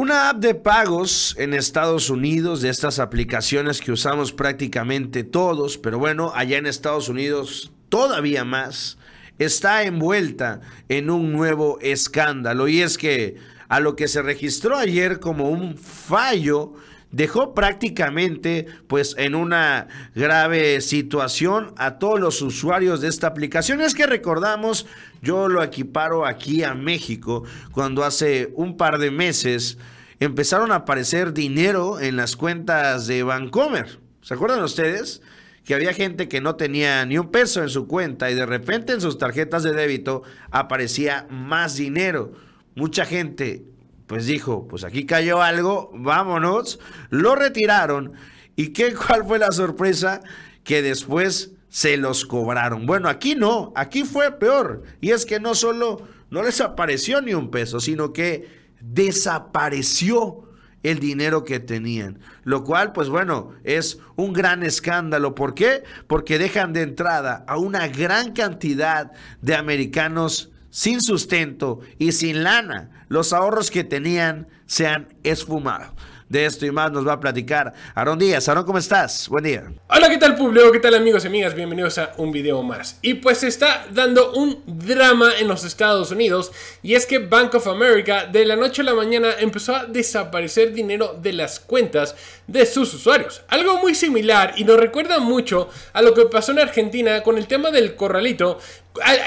Una app de pagos en Estados Unidos, de estas aplicaciones que usamos prácticamente todos, pero bueno, allá en Estados Unidos todavía más, está envuelta en un nuevo escándalo. Y es que a lo que se registró ayer como un fallo dejó prácticamente pues en una grave situación a todos los usuarios de esta aplicación. Es que recordamos, yo lo equiparo aquí a México cuando hace un par de meses empezaron a aparecer dinero en las cuentas de Vancomer. ¿Se acuerdan ustedes? que había gente que no tenía ni un peso en su cuenta y de repente en sus tarjetas de débito aparecía más dinero. Mucha gente pues dijo, pues aquí cayó algo, vámonos, lo retiraron. ¿Y qué cuál fue la sorpresa? Que después se los cobraron. Bueno, aquí no, aquí fue peor. Y es que no solo no les apareció ni un peso, sino que desapareció el dinero que tenían. Lo cual, pues bueno, es un gran escándalo. ¿Por qué? Porque dejan de entrada a una gran cantidad de americanos sin sustento y sin lana, los ahorros que tenían se han esfumado. De esto y más nos va a platicar Aaron Díaz. Aaron, ¿cómo estás? Buen día. Hola, ¿qué tal público? ¿Qué tal amigos y amigas? Bienvenidos a un video más. Y pues se está dando un drama en los Estados Unidos y es que Bank of America de la noche a la mañana empezó a desaparecer dinero de las cuentas de sus usuarios. Algo muy similar y nos recuerda mucho a lo que pasó en Argentina con el tema del corralito,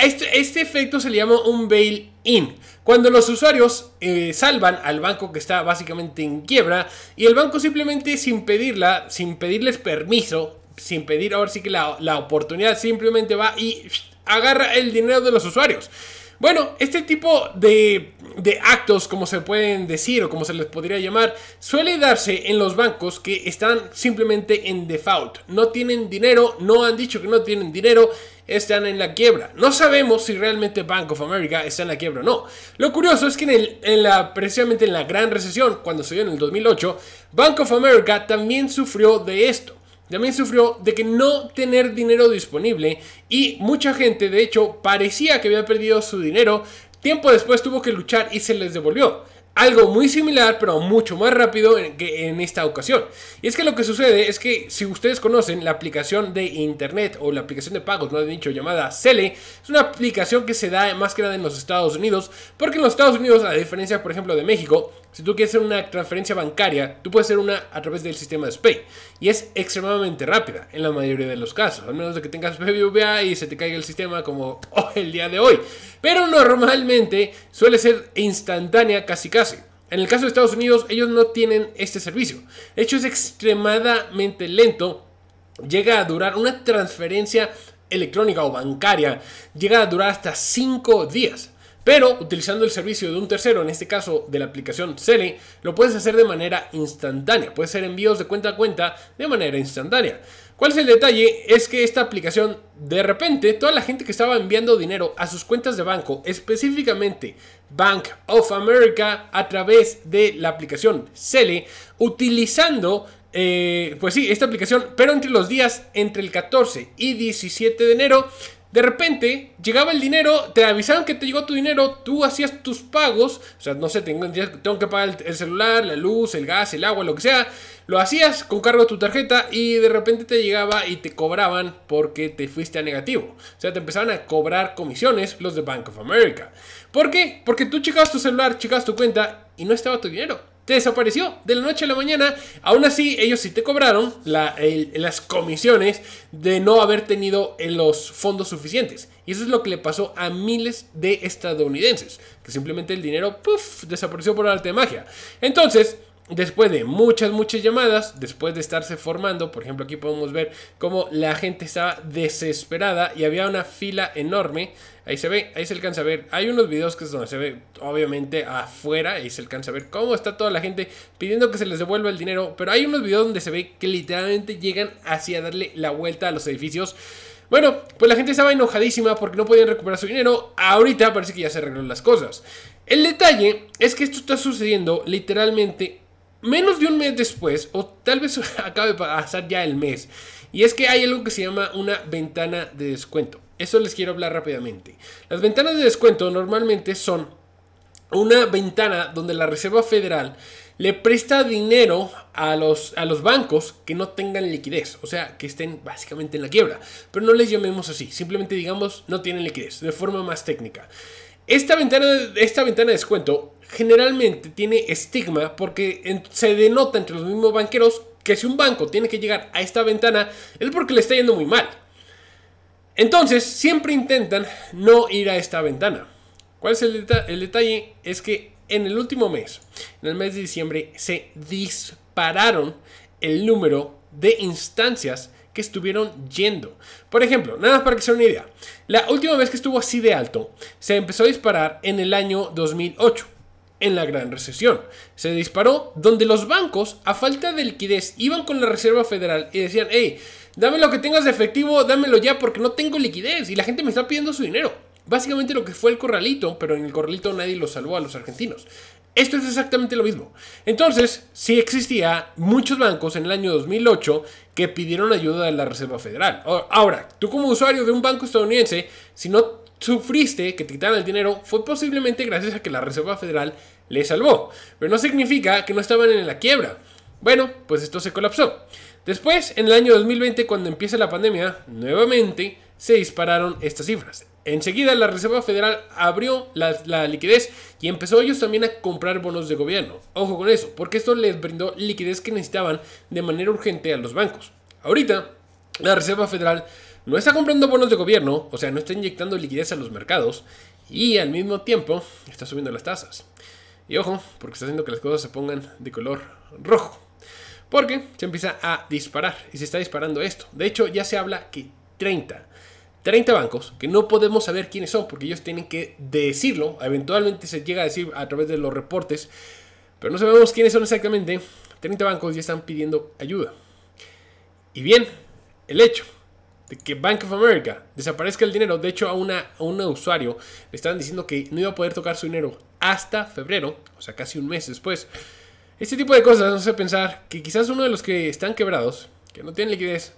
este, este, efecto se le llama un bail-in. Cuando los usuarios eh, salvan al banco que está básicamente en quiebra y el banco simplemente sin pedirla, sin pedirles permiso, sin pedir ahora sí que la oportunidad, simplemente va y agarra el dinero de los usuarios. Bueno, este tipo de, actos, como se pueden decir o como se les podría llamar, suele darse en los bancos que están simplemente en default. No tienen dinero, no han dicho que no tienen dinero, están en la quiebra. No sabemos si realmente Bank of America está en la quiebra o no. Lo curioso es que en, el, en la, precisamente en la gran recesión, cuando se dio en el 2008, Bank of America también sufrió de esto también sufrió de que no tener dinero disponible y mucha gente de hecho parecía que había perdido su dinero, tiempo después tuvo que luchar y se les devolvió. Algo muy similar, pero mucho más rápido que en esta ocasión. Y es que lo que sucede es que si ustedes conocen la aplicación de internet o la aplicación de pagos, no han dicho llamada Cele, es una aplicación que se da más que nada en los Estados Unidos, porque en los Estados Unidos, a diferencia por ejemplo de México, si tú quieres hacer una transferencia bancaria, tú puedes hacer una a través del sistema de SPAY. Y es extremadamente rápida en la mayoría de los casos. Al menos de que tengas BBVA y se te caiga el sistema como el día de hoy. Pero normalmente suele ser instantánea casi casi. En el caso de Estados Unidos, ellos no tienen este servicio. De hecho, es extremadamente lento. Llega a durar una transferencia electrónica o bancaria. Llega a durar hasta 5 días. Pero utilizando el servicio de un tercero, en este caso de la aplicación Cele, lo puedes hacer de manera instantánea. Puedes hacer envíos de cuenta a cuenta de manera instantánea. ¿Cuál es el detalle? Es que esta aplicación, de repente, toda la gente que estaba enviando dinero a sus cuentas de banco, específicamente Bank of America, a través de la aplicación Cele, utilizando eh, pues sí, esta aplicación, pero entre los días entre el 14 y 17 de enero de repente llegaba el dinero, te avisaban que te llegó tu dinero, tú hacías tus pagos, o sea, no sé, tengo, que pagar el, celular, la luz, el gas, el agua, lo que sea, lo hacías con cargo a tu tarjeta y de repente te llegaba y te cobraban porque te fuiste a negativo. O sea, te empezaban a cobrar comisiones los de Bank of America. ¿Por qué? Porque tú checabas tu celular, checabas tu cuenta y no estaba tu dinero desapareció de la noche a la mañana. Aún así, ellos sí te cobraron las comisiones de no haber tenido eh, los fondos suficientes. Y eso es lo que le pasó a miles de estadounidenses, que simplemente el dinero, desapareció por arte de magia. Entonces, Después de muchas, muchas llamadas, después de estarse formando, por ejemplo aquí podemos ver cómo la gente estaba desesperada y había una fila enorme. Ahí se ve, ahí se alcanza a ver, hay unos videos que es donde se ve obviamente afuera, ahí se alcanza a ver cómo está toda la gente pidiendo que se les devuelva el dinero, pero hay unos videos donde se ve que literalmente llegan hacia darle la vuelta a los edificios. Bueno, pues la gente estaba enojadísima porque no podían recuperar su dinero. Ahorita parece que ya se arreglaron las cosas. El detalle es que esto está sucediendo literalmente menos de un mes después, o tal vez acabe de pasar ya el mes, y es que hay algo que se llama una ventana de descuento. Eso les quiero hablar rápidamente. Las ventanas de descuento normalmente son una ventana donde la Reserva Federal le presta dinero a los, a los bancos que no tengan liquidez, o sea, que estén básicamente en la quiebra. Pero no les llamemos así, simplemente digamos no tienen liquidez, de forma más técnica. Esta ventana, esta ventana de descuento generalmente tiene estigma porque se denota entre los mismos banqueros que si un banco tiene que llegar a esta ventana es porque le está yendo muy mal. Entonces, siempre intentan no ir a esta ventana. ¿Cuál es el, detalle? Es que en el último mes, en el mes de diciembre, se dispararon el número de instancias que estuvieron yendo. Por ejemplo, nada más para que sea una idea, la última vez que estuvo así de alto se empezó a disparar en el año 2008 en la gran recesión. Se disparó donde los bancos, a falta de liquidez, iban con la Reserva Federal y decían, hey, dame lo que tengas de efectivo, dámelo ya porque no tengo liquidez y la gente me está pidiendo su dinero. Básicamente lo que fue el corralito, pero en el corralito nadie lo salvó a los argentinos. Esto es exactamente lo mismo. Entonces, sí existía muchos bancos en el año 2008 que pidieron ayuda de la Reserva Federal. Ahora, tú como usuario de un banco estadounidense, si no sufriste que te quitaran el dinero fue posiblemente gracias a que la Reserva Federal le salvó, pero no significa que no estaban en la quiebra. Bueno, pues esto se colapsó. Después, en el año 2020, cuando empieza la pandemia, nuevamente se dispararon estas cifras. Enseguida la Reserva Federal abrió la, la, liquidez y empezó ellos también a comprar bonos de gobierno. Ojo con eso, porque esto les brindó liquidez que necesitaban de manera urgente a los bancos. Ahorita, la Reserva Federal no está comprando bonos de gobierno, o sea, no está inyectando liquidez a los mercados y al mismo tiempo está subiendo las tasas. Y ojo, porque está haciendo que las cosas se pongan de color rojo. Porque se empieza a disparar y se está disparando esto. De hecho, ya se habla que 30, 30 bancos que no podemos saber quiénes son porque ellos tienen que decirlo. Eventualmente se llega a decir a través de los reportes, pero no sabemos quiénes son exactamente. 30 bancos ya están pidiendo ayuda. Y bien, el hecho de que Bank of America desaparezca el dinero. De hecho, a, una, a un usuario le estaban diciendo que no iba a poder tocar su dinero hasta febrero, o sea, casi un mes después. Este tipo de cosas nos hace pensar que quizás uno de los que están quebrados, que no tiene liquidez,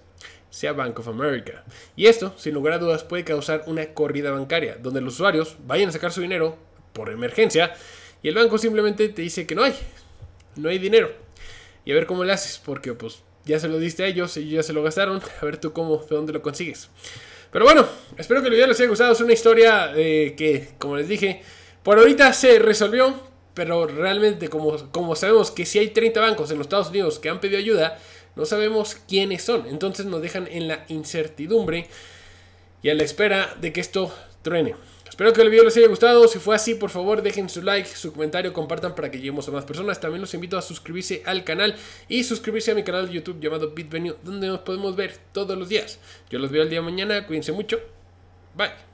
sea Bank of America. Y esto, sin lugar a dudas, puede causar una corrida bancaria, donde los usuarios vayan a sacar su dinero por emergencia y el banco simplemente te dice que no hay, no hay dinero. Y a ver cómo le haces, porque pues ya se lo diste a ellos, y ya se lo gastaron, a ver tú cómo, de dónde lo consigues. Pero bueno, espero que el video les haya gustado, es una historia eh, que, como les dije, por ahorita se resolvió, pero realmente como, como sabemos que si hay 30 bancos en los Estados Unidos que han pedido ayuda, no sabemos quiénes son, entonces nos dejan en la incertidumbre y a la espera de que esto truene. Espero que el video les haya gustado. Si fue así, por favor, dejen su like, su comentario, compartan para que lleguemos a más personas. También los invito a suscribirse al canal y suscribirse a mi canal de YouTube llamado BitVenue, donde nos podemos ver todos los días. Yo los veo el día de mañana. Cuídense mucho. Bye.